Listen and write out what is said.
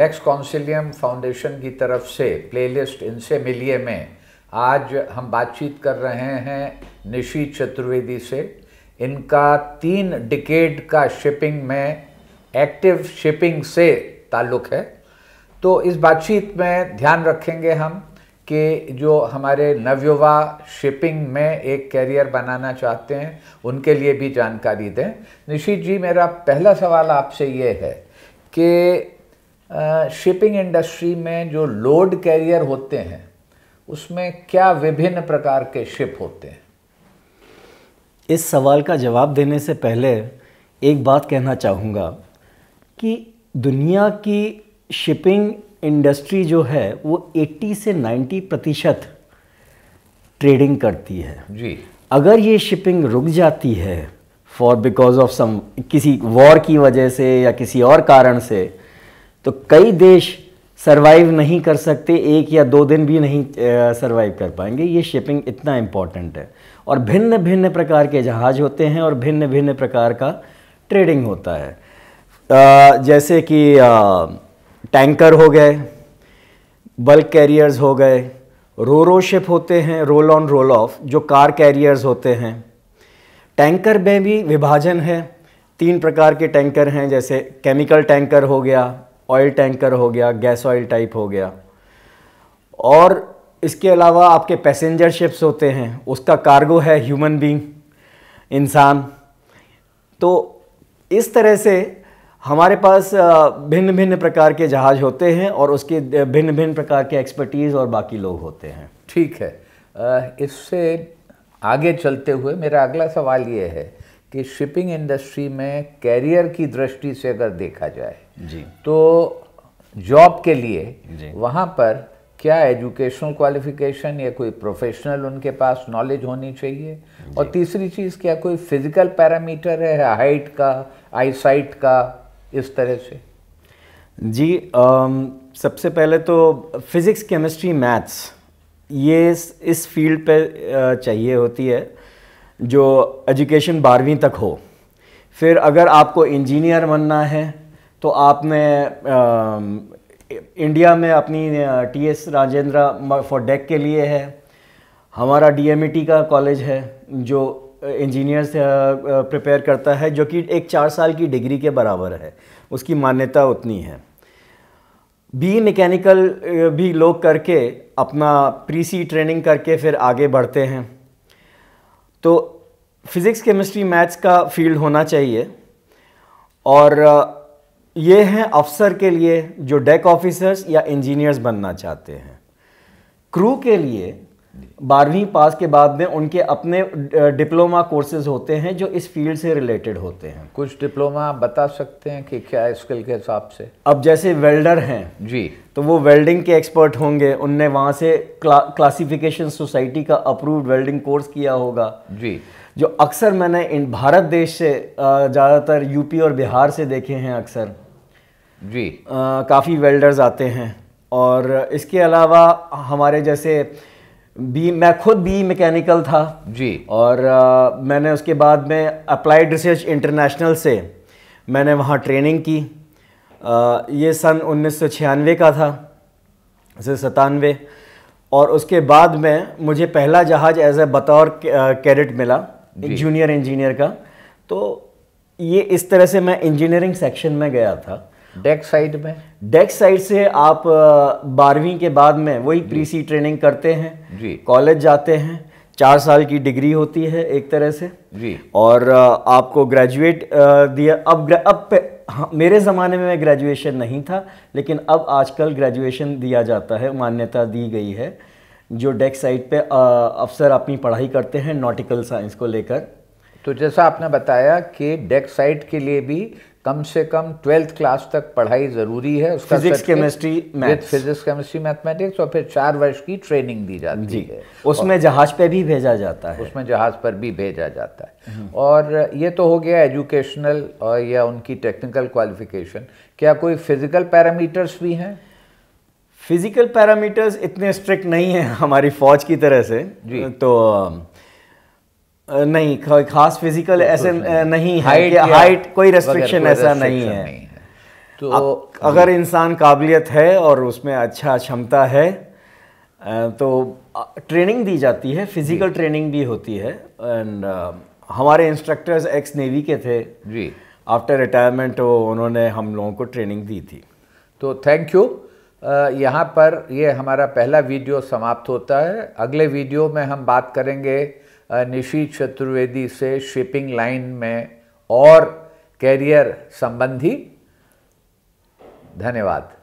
X कौंसिलियम foundation की तरफ से प्लेलिस्ट इनसे मिलिए में आज हम बातचीत कर रहे हैं निशी चतुर्वेदी से इनका तीन डिकेड का शिपिंग में एक्टिव शिपिंग से ताल्लुक़ है तो इस बातचीत में ध्यान रखेंगे हम कि जो हमारे नवयुवा शिपिंग में एक कैरियर बनाना चाहते हैं उनके लिए भी जानकारी दें निशी जी मेरा पहला सवाल आपसे ये है कि शिपिंग इंडस्ट्री में जो लोड कैरियर होते हैं उसमें क्या विभिन्न प्रकार के शिप होते हैं इस सवाल का जवाब देने से पहले एक बात कहना चाहूँगा कि दुनिया की शिपिंग इंडस्ट्री जो है वो 80 से 90 प्रतिशत ट्रेडिंग करती है जी अगर ये शिपिंग रुक जाती है फॉर बिकॉज ऑफ सम किसी वॉर की वजह से या किसी और कारण से तो कई देश सरवाइव नहीं कर सकते एक या दो दिन भी नहीं सरवाइव कर पाएंगे ये शिपिंग इतना इम्पॉर्टेंट है और भिन्न भिन्न प्रकार के जहाज़ होते हैं और भिन्न भिन्न प्रकार का ट्रेडिंग होता है आ, जैसे कि टैंकर हो गए बल्क कैरियर्स हो गए रो रो शिप होते हैं रोल ऑन रोल ऑफ जो कार कैरियर्स होते हैं टैंकर में भी विभाजन है तीन प्रकार के टैंकर हैं जैसे केमिकल टैंकर हो गया ऑयल टैंकर हो गया गैस ऑयल टाइप हो गया और इसके अलावा आपके पैसेंजर शिप्स होते हैं उसका कार्गो है ह्यूमन बींग इंसान तो इस तरह से हमारे पास भिन्न भिन्न प्रकार के जहाज होते हैं और उसके भिन्न भिन्न प्रकार के एक्सपर्टीज़ और बाकी लोग होते हैं ठीक है इससे आगे चलते हुए मेरा अगला सवाल ये है कि शिपिंग इंडस्ट्री में कैरियर की दृष्टि से अगर देखा जाए जी तो जॉब के लिए वहाँ पर क्या एजुकेशनल क्वालिफिकेशन या कोई प्रोफेशनल उनके पास नॉलेज होनी चाहिए और तीसरी चीज़ क्या कोई फिजिकल पैरामीटर है हाइट का आईसाइट का इस तरह से जी आम, सबसे पहले तो फिज़िक्स केमिस्ट्री मैथ्स ये इस, इस फील्ड पे चाहिए होती है जो एजुकेशन बारहवीं तक हो फिर अगर आपको इंजीनियर बनना है तो आपने इंडिया में अपनी T S Rajendra for deck के लिए है हमारा डी e का कॉलेज है जो इंजीनियर्स प्रिपेयर करता है जो कि एक चार साल की डिग्री के बराबर है उसकी मान्यता उतनी है बी मैकेनिकल भी लोग करके अपना प्री सी ट्रेनिंग करके फिर आगे बढ़ते हैं तो फिज़िक्स केमिस्ट्री मैथ्स का फील्ड होना चाहिए और ये हैं अफसर के लिए जो डेक ऑफिसर्स या इंजीनियर्स बनना चाहते हैं क्रू के लिए बारहवीं पास के बाद में उनके अपने डिप्लोमा कोर्सेज होते हैं जो इस फील्ड से रिलेटेड होते हैं कुछ डिप्लोमा आप बता सकते हैं कि क्या स्किल के हिसाब से अब जैसे वेल्डर हैं जी तो वो वेल्डिंग के एक्सपर्ट होंगे उनने वहाँ से क्ला, क्लासिफिकेशन सोसाइटी का अप्रूव्ड वेल्डिंग कोर्स किया होगा जी जो अक्सर मैंने इन भारत देश से ज़्यादातर यूपी और बिहार से देखे हैं अक्सर जी काफ़ी वेल्डर्स आते हैं और इसके अलावा हमारे जैसे बी मैं खुद बी मैकेनिकल था जी और आ, मैंने उसके बाद में अप्लाइड रिसर्च इंटरनेशनल से मैंने वहाँ ट्रेनिंग की आ, ये सन उन्नीस का था से सतानवे और उसके बाद में मुझे पहला जहाज़ एज ए बतौर कैडेट मिला जूनियर इंजीनियर का तो ये इस तरह से मैं इंजीनियरिंग सेक्शन में गया था डेक साइड में डेक साइड से आप बारहवीं के बाद में वही सी ट्रेनिंग करते हैं जी कॉलेज जाते हैं चार साल की डिग्री होती है एक तरह से जी और आपको ग्रेजुएट दिया अब अब पे, हाँ, मेरे ज़माने में ग्रेजुएशन नहीं था लेकिन अब आजकल ग्रेजुएशन दिया जाता है मान्यता दी गई है जो डेक साइड पे अफसर अपनी पढ़ाई करते हैं नॉटिकल साइंस को लेकर तो जैसा आपने बताया कि डेक साइट के लिए भी कम से कम ट्वेल्थ क्लास तक पढ़ाई ज़रूरी है उसका physics chemistry math physics chemistry mathematics और फिर चार वर्ष की ट्रेनिंग दी जाती जी, है उसमें जहाज़ पे भी भेजा जाता है उसमें जहाज़ पर भी भेजा जाता है हम्म। और ये तो हो गया एजुकेशनल और या उनकी टेक्निकल क्वालिफिकेशन क्या कोई फिज़िकल पैरामीटर्स भी हैं फिज़िकल पैरामीटर्स इतने स्ट्रिक्ट नहीं है हमारी फ़ौज की तरह से जी तो नहीं कोई खास फिजिकल तो ऐसे नहीं है हाइट, हाइट कोई रेस्ट्रिक्शन ऐसा नहीं है, तो अगर इंसान काबिलियत है और उसमें अच्छा क्षमता है तो ट्रेनिंग दी जाती है फिजिकल ट्रेनिंग भी होती है एंड हमारे इंस्ट्रक्टर्स एक्स नेवी के थे जी आफ्टर रिटायरमेंट वो उन्होंने हम लोगों को ट्रेनिंग दी थी तो थैंक यू यहाँ पर ये हमारा पहला वीडियो समाप्त होता है अगले वीडियो में हम बात करेंगे निशी चतुर्वेदी से शिपिंग लाइन में और कैरियर संबंधी धन्यवाद